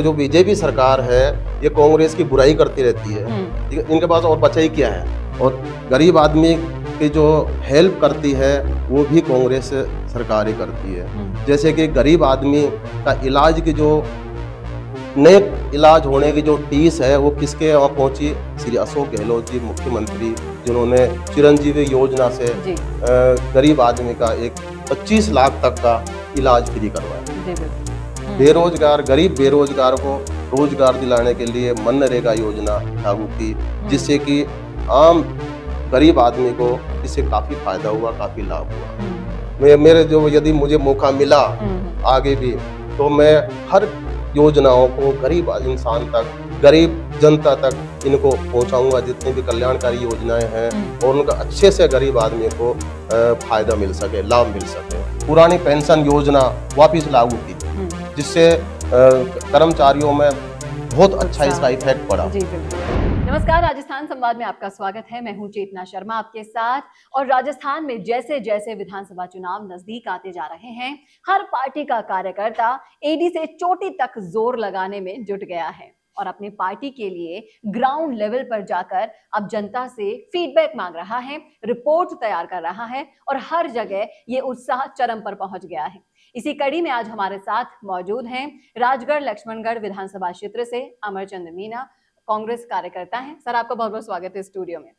जो बीजेपी सरकार है ये कांग्रेस की बुराई करती रहती है हम्म। इनके पास और बचा ही क्या है और गरीब आदमी की जो हेल्प करती है वो भी कांग्रेस सरकार ही करती है हम्म। जैसे कि गरीब आदमी का इलाज की जो नए इलाज होने की जो टीस है वो किसके यहाँ पहुँची श्री अशोक गहलोत जी मुख्यमंत्री जिन्होंने चिरंजीवी योजना से गरीब आदमी का एक 25 लाख तक का इलाज फ्री करवाया बेरोजगार गरीब बेरोजगार को रोजगार दिलाने के लिए मनरेगा योजना लागू की जिससे कि आम गरीब आदमी को इससे काफ़ी फायदा हुआ काफ़ी लाभ हुआ हम्म। मेरे जो यदि मुझे मौका मिला हम्म। आगे भी तो मैं हर योजनाओं को गरीब इंसान तक गरीब जनता तक इनको पहुंचाऊंगा जितनी भी कल्याणकारी योजनाएं हैं हम्म। और उनका अच्छे से गरीब आदमी को फायदा मिल सके लाभ मिल सके पुरानी पेंशन योजना वापिस लागू की जिससे कर्मचारियों में बहुत अच्छा इसका अच्छा। इफेक्ट पड़ा नमस्कार राजस्थान संवाद में आपका स्वागत है मैं हूं चेतना शर्मा आपके साथ और राजस्थान में जैसे जैसे विधानसभा चुनाव नजदीक आते जा रहे हैं हर पार्टी का कार्यकर्ता एडी से चोटी तक जोर लगाने में जुट गया है और अपने पार्टी के लिए ग्राउंड लेवल पर जाकर अब जनता से फीडबैक मांग रहा है रिपोर्ट तैयार कर रहा है और हर जगह ये उत्साह चरम पर पहुंच गया है इसी कड़ी में आज हमारे साथ मौजूद हैं राजगढ़ लक्ष्मणगढ़ विधानसभा क्षेत्र से अमरचंद मीना कांग्रेस कार्यकर्ता हैं सर आपका बहुत बहुत स्वागत है स्टूडियो में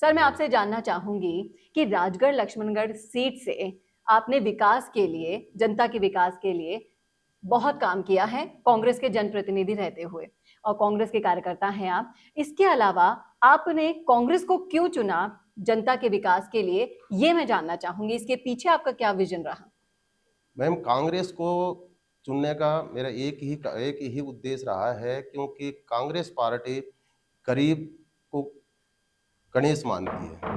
सर मैं आपसे जानना चाहूंगी कि राजगढ़ लक्ष्मणगढ़ सीट से आपने विकास के लिए जनता के विकास के लिए बहुत काम किया है कांग्रेस के जनप्रतिनिधि रहते हुए और कांग्रेस के कार्यकर्ता हैं आप इसके अलावा आपने कांग्रेस को क्यों चुना जनता के विकास के लिए ये मैं जानना चाहूंगी इसके पीछे आपका क्या विजन रहा मैम कांग्रेस को चुनने का मेरा एक ही एक ही उद्देश्य रहा है क्योंकि कांग्रेस पार्टी गरीब को गणेश मानती है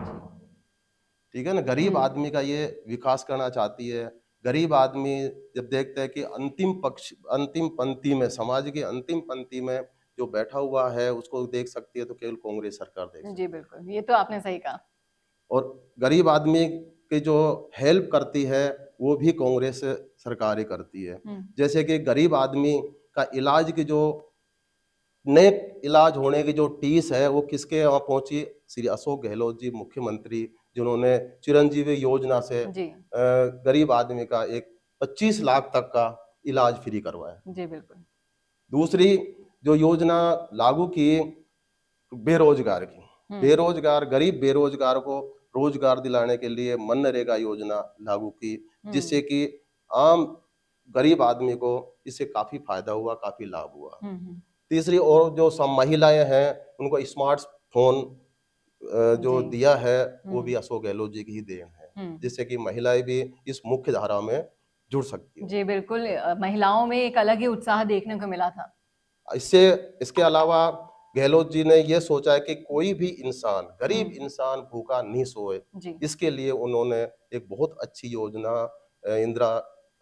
ठीक है ना गरीब हम्म। आदमी का ये विकास करना चाहती है गरीब आदमी जब देखते है कि अंतिम पक्ष अंतिम पंक्ति में समाज की अंतिम पंक्ति में जो बैठा हुआ है उसको देख सकती है तो केवल कांग्रेस सरकार देख जी बिल्कुल ये तो आपने सही कहा और गरीब आदमी की जो हेल्प करती है वो भी कांग्रेस सरकार ही करती है हम्म। जैसे कि गरीब आदमी का इलाज की जो नए इलाज होने की जो टीस है वो किसके वहाँ पहुंची श्री अशोक गहलोत जी मुख्यमंत्री जिन्होंने चिरंजीवी योजना से गरीब आदमी का एक 25 लाख तक का इलाज फ्री करवाया जी बिल्कुल दूसरी जो योजना लागू की बेरोजगार की हम्म। बेरोजगार गरीब बेरोजगार को रोजगार दिलाने के लिए मनरेगा योजना लागू की हम्म। जिससे कि आम गरीब आदमी को इससे काफी फायदा हुआ काफी लाभ हुआ हम्म, हम्म। तीसरी और जो सब महिलाएं हैं उनको स्मार्ट फोन जो दिया है वो भी अशोक गहलोत जी की ही देन है जिससे कि महिलाएं भी इस मुख्य धारा में जुड़ सकती हैं जी बिल्कुल महिलाओं में एक अलग ही उत्साह देखने को मिला था इससे इसके अलावा गहलोत जी ने यह सोचा है कि कोई भी इंसान गरीब हम्म। इंसान भूखा नहीं सोए इसके लिए उन्होंने एक बहुत अच्छी योजना इंदिरा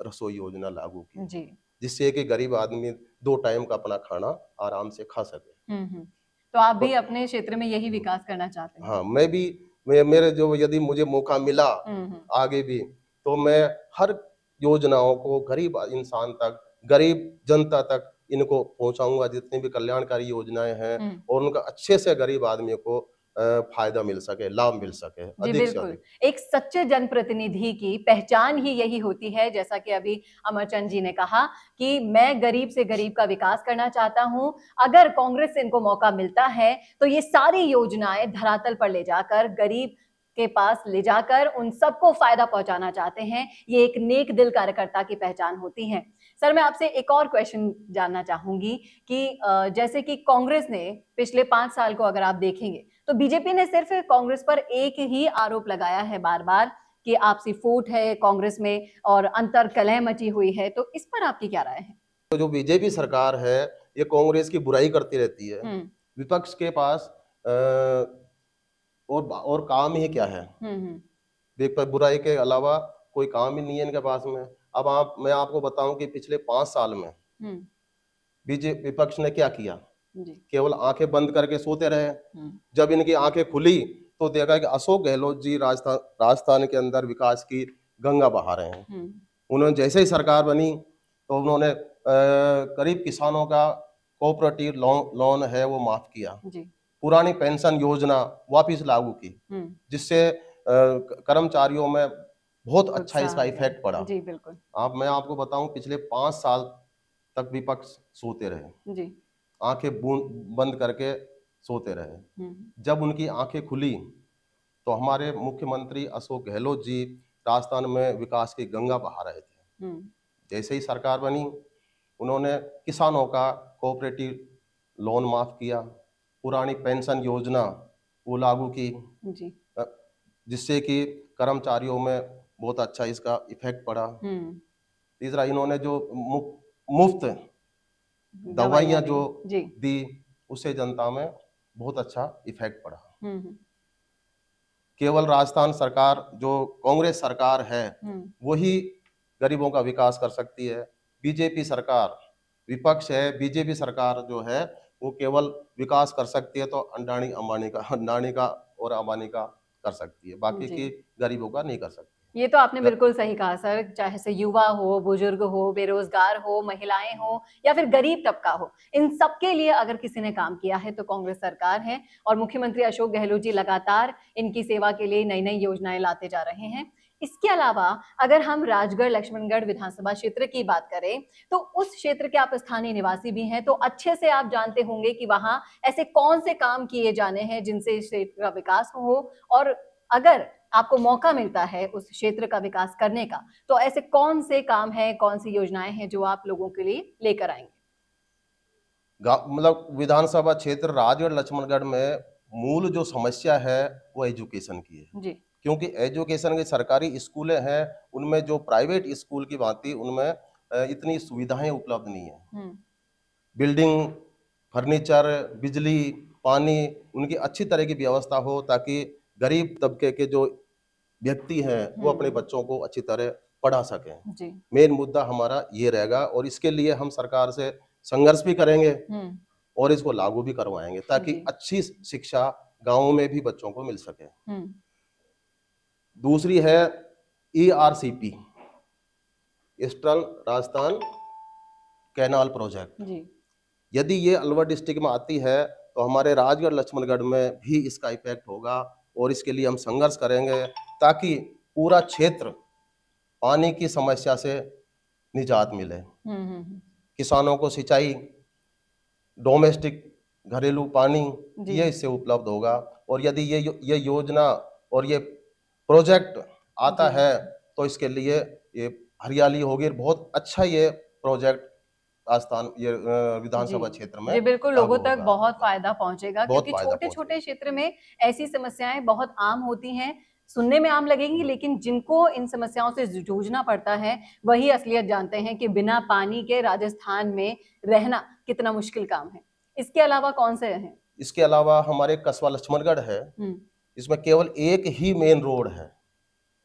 रसोई योजना लागू की जिससे कि गरीब आदमी दो टाइम का अपना खाना आराम से खा सके हम्म, हम्म। तो आप भी अपने क्षेत्र में यही विकास करना चाहते हैं हाँ मैं भी मैं, मेरे जो यदि मुझे मौका मिला आगे भी तो मैं हर योजनाओं को गरीब इंसान तक गरीब जनता तक इनको पहुंचाऊंगा जितनी भी कल्याणकारी योजनाएं हैं हम्म। और उनका अच्छे से गरीब आदमी को फायदा मिल सके लाभ मिल सके जी बिल्कुल एक सच्चे जनप्रतिनिधि की पहचान ही यही होती है जैसा कि अभी अमरचंद जी ने कहा कि मैं गरीब से गरीब का विकास करना चाहता हूं अगर कांग्रेस से इनको मौका मिलता है तो ये सारी योजनाएं धरातल पर ले जाकर गरीब के पास ले जाकर उन सबको फायदा पहुंचाना चाहते हैं ये एक नेक दिल कार्यकर्ता की पहचान होती है सर मैं आपसे एक और क्वेश्चन जानना चाहूंगी कि जैसे कि कांग्रेस ने पिछले पांच साल को अगर आप देखेंगे तो बीजेपी ने सिर्फ कांग्रेस पर एक ही आरोप लगाया है बार बार कि आपसी फूट है कांग्रेस में और अंतर कलह मची हुई है तो इस पर आपकी क्या राय है तो जो बीजेपी सरकार है ये कांग्रेस की बुराई करती रहती है हम्म। विपक्ष के पास आ, और और काम ही क्या है हम्म, हम्म। बुराई के अलावा कोई काम ही नहीं है इनके पास में अब आप मैं आपको बताऊं कि पिछले पांच साल में हम्म। बीजेपी विपक्ष ने क्या किया केवल आंखें बंद करके सोते रहे हम्म। जब इनकी आंखें खुली तो देखा कि अशोक गहलोत जी राजस्थान राजस्थान के अंदर विकास की गंगा बहा रहे हैं हम्म। उन्होंने जैसे ही सरकार बनी तो उन्होंने करीब किसानों का कोऑपरेटिव लोन लोन है वो माफ किया जी। पुरानी पेंशन योजना वापिस लागू की जिससे कर्मचारियों में बहुत अच्छा इसका इफेक्ट पड़ा जी बिल्कुल आप मैं आपको बताऊं पिछले पांच साल तक विपक्ष सोते रहे जी आंखें बंद करके सोते रहे हम्म। जब उनकी आंखें खुली तो हमारे मुख्यमंत्री अशोक गहलोत जी राजस्थान में विकास की गंगा बहा रहे थे हम्म। जैसे ही सरकार बनी उन्होंने किसानों का कोऑपरेटिव लोन माफ किया पुरानी पेंशन योजना वो लागू की जिससे कि कर्मचारियों में बहुत अच्छा इसका इफेक्ट पड़ा हम्म। तीसरा इन्होंने जो मुफ्त दवाइयां जो दी उससे जनता में बहुत अच्छा इफेक्ट पड़ा हम्म, हम्म। केवल राजस्थान सरकार जो कांग्रेस सरकार है वही गरीबों का विकास कर सकती है बीजेपी सरकार विपक्ष है बीजेपी सरकार जो है वो केवल विकास कर सकती है तो अंडानी अंबानी का अंडानी का और अंबानी का कर सकती है बाकी की गरीबों का नहीं कर सकती ये तो आपने बिल्कुल सही कहा सर चाहे से युवा हो बुजुर्ग हो बेरोजगार हो महिलाएं हो या फिर गरीब तबका हो इन सबके लिए अगर किसी ने काम किया है तो कांग्रेस सरकार है और मुख्यमंत्री अशोक गहलोत जी लगातार इनकी सेवा के लिए नई नई योजनाएं लाते जा रहे हैं इसके अलावा अगर हम राजगढ़ लक्ष्मणगढ़ विधानसभा क्षेत्र की बात करें तो उस क्षेत्र के आप स्थानीय निवासी भी हैं तो अच्छे से आप जानते होंगे कि वहां ऐसे कौन से काम किए जाने हैं जिनसे इस क्षेत्र का विकास हो और अगर आपको मौका मिलता है उस क्षेत्र का विकास करने का तो ऐसे कौन से काम हैं कौन सी योजनाएं हैं जो आप लोगों के लिए लेकर आएंगे मतलब विधानसभा क्षेत्र राजगढ़ लक्ष्मणगढ़ में मूल जो समस्या है वो एजुकेशन की है जी क्योंकि एजुकेशन के सरकारी स्कूलें हैं उनमें जो प्राइवेट स्कूल की भांति उनमें इतनी सुविधाएं उपलब्ध नहीं है हम्म। बिल्डिंग फर्नीचर बिजली पानी उनकी अच्छी तरह की व्यवस्था हो ताकि गरीब तबके के जो व्यक्ति हैं वो हम्म। अपने बच्चों को अच्छी तरह पढ़ा सकें मेन मुद्दा हमारा ये रहेगा और इसके लिए हम सरकार से संघर्ष भी करेंगे हम्म। और इसको लागू भी करवाएंगे ताकि अच्छी शिक्षा गाँव में भी बच्चों को मिल सके हम्म। दूसरी है E R C P Eastern Rajasthan canal project यदि ये अलवर डिस्ट्रिक्ट में आती है तो हमारे राजगढ़ लक्ष्मणगढ़ में भी इसका इफेक्ट होगा और इसके लिए हम संघर्ष करेंगे ताकि पूरा क्षेत्र पानी की समस्या से निजात मिले हम्म, हम्म, हम्म। किसानों को सिंचाई डोमेस्टिक घरेलू पानी ये इससे उपलब्ध होगा और यदि ये ये योजना और ये प्रोजेक्ट आता है तो इसके लिए ये हरियाली होगी बहुत अच्छा ये प्रोजेक्ट राजस्थान ये विधानसभा क्षेत्र में जी बिल्कुल लोगों तक बहुत फायदा पहुंचेगा क्योंकि छोटे छोटे क्षेत्र में ऐसी समस्याएं बहुत आम होती हैं सुनने में आम लगेंगी लेकिन जिनको इन समस्याओं से जूझना पड़ता है वही असलियत जानते हैं कि बिना पानी के राजस्थान में रहना कितना मुश्किल काम है इसके अलावा कौन से हैं इसके अलावा हमारे कस्बा लक्ष्मणगढ़ है इसमें केवल एक ही मेन रोड है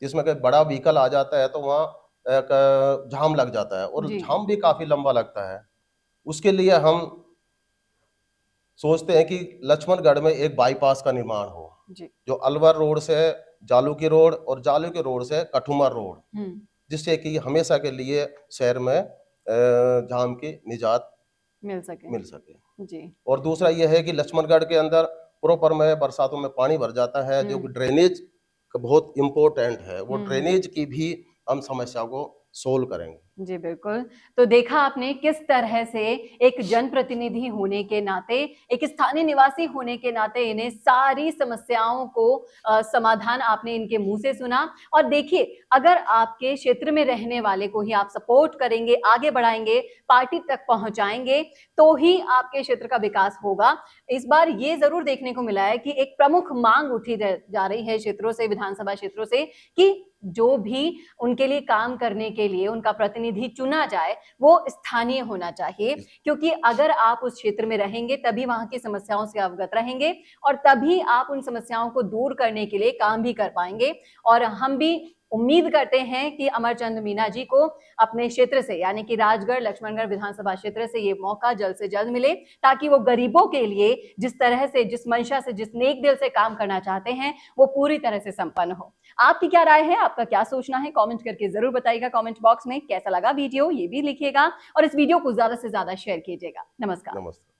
जिसमें बड़ा व्हीकल आ जाता है तो वहाँ झाम लग जाता है और झाम भी काफी लंबा लगता है उसके लिए हम सोचते हैं कि लक्ष्मणगढ़ में एक बाईपास का निर्माण हो जो अलवर रोड से जालू की रोड और जालू के रोड से कठुमर रोड हम्म। जिससे कि हमेशा के लिए शहर में झाम की निजात मिल सके मिल सके जी और दूसरा यह है कि लक्ष्मणगढ़ के अंदर प्रॉपर में बरसातों में पानी भर जाता है जो हम्म। ड्रेनेज बहुत इम्पोर्टेंट है वो हम्म। ड्रेनेज की भी हम समस्या को सोल्व करेंगे जी बिल्कुल तो देखा आपने किस तरह से एक जनप्रतिनिधि होने के नाते एक स्थानीय निवासी होने के नाते इन्हें सारी समस्याओं को आ, समाधान आपने इनके मुंह से सुना और देखिए अगर आपके क्षेत्र में रहने वाले को ही आप सपोर्ट करेंगे आगे बढ़ाएंगे पार्टी तक पहुंचाएंगे तो ही आपके क्षेत्र का विकास होगा इस बार ये जरूर देखने को मिला है कि एक प्रमुख मांग उठी जा रही है क्षेत्रों से विधानसभा क्षेत्रों से कि जो भी उनके लिए काम करने के लिए उनका प्रतिनिधि प्रतिनिधि चुना जाए वो स्थानीय होना चाहिए क्योंकि अगर आप उस क्षेत्र में रहेंगे तभी वहां की समस्याओं से अवगत रहेंगे और तभी आप उन समस्याओं को दूर करने के लिए काम भी कर पाएंगे और हम भी उम्मीद करते हैं कि अमरचंद मीना जी को अपने क्षेत्र से यानी कि राजगढ़ लक्ष्मणगढ़ विधानसभा क्षेत्र से ये मौका जल्द से जल्द मिले ताकि वो गरीबों के लिए जिस तरह से जिस मंशा से जिस नेक दिल से काम करना चाहते हैं वो पूरी तरह से संपन्न हो आपकी क्या राय है आपका क्या सोचना है कमेंट करके जरूर बताइएगा कमेंट बॉक्स में कैसा लगा वीडियो ये भी लिखिएगा और इस वीडियो को ज्यादा से ज्यादा शेयर कीजिएगा नमस्कार नमस्कार